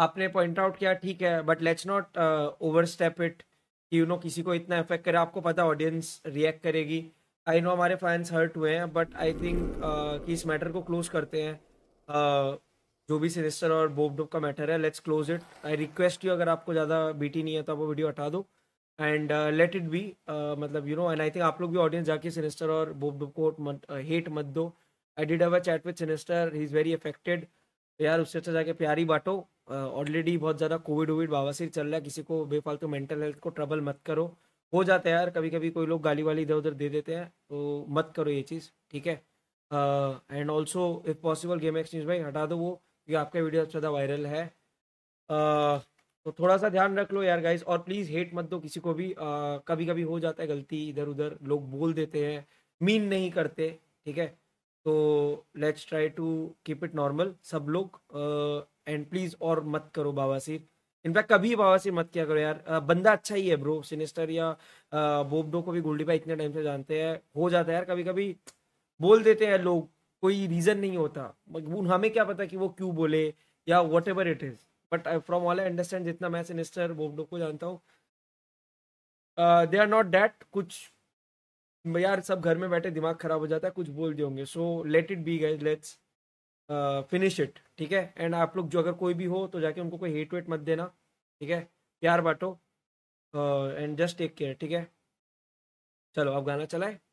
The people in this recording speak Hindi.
आपने पॉइंट आउट किया ठीक है but let's not overstep it कि यू नो किसी को इतना इफेक्ट करे आपको पता ऑडियंस रिएक्ट करेगी आई नो हमारे फैंस हर्ट हुए हैं बट आई थिंक कि इस मैटर को क्लोज करते हैं uh, जो भी सिनेस्टर और बोबडोब का मैटर है let's close it I request you अगर आपको ज़्यादा बीटी नहीं है तो आप वो वीडियो हटा दो एंड लेट इट बी मतलब you know and I think आप लोग भी ऑडियंस जाके सिनेस्टर और बोबडोब को हेट uh, मत दो I did our chat with Sinister he is very affected यार उससे अच्छा जाके प्यारी बांटो ऑलरेडी बहुत ज़्यादा कोविड वोविड बाबा से चल रहा है किसी को बेफालतू मेंटल हेल्थ को ट्रबल मत करो हो जाता है यार कभी कभी कोई लोग गाली वाली इधर उधर दे देते हैं तो मत करो ये चीज़ ठीक है and also if possible game exchange भाई हटा दो वो क्योंकि आपका वीडियो सबसे ज़्यादा वायरल है uh, तो थोड़ा सा ध्यान रख लो यार गाइज और प्लीज़ हेट मत दो किसी को भी uh, कभी कभी हो जाता है गलती इधर उधर लोग बोल देते हैं मीन नहीं करते ठीक है तो let's try to keep it normal सब लोग एंड uh, प्लीज और मत करो सिर इनफैक्ट कभी बावासीर मत क्या करो यार uh, बंदा अच्छा ही है ब्रो सिनेस्टर या uh, बोबडो को भी गोल्डी भाई इतने टाइम से जानते हैं हो जाता है यार कभी कभी बोल देते हैं लोग कोई रीजन नहीं होता हमें क्या पता कि वो क्यों बोले या whatever it is but from all I understand जितना मैं सिनेस्टर बोबडो को जानता हूँ दे आर नॉट डैट कुछ यार सब घर में बैठे दिमाग खराब हो जाता है कुछ बोल दिए होंगे so let it be guys let's finish it ठीक है एंड आप लोग जो अगर कोई भी हो तो जाके उनको कोई हेट वेट मत देना ठीक है प्यार बांटो एंड जस्ट टेक केयर ठीक है चलो आप गाना चलाएं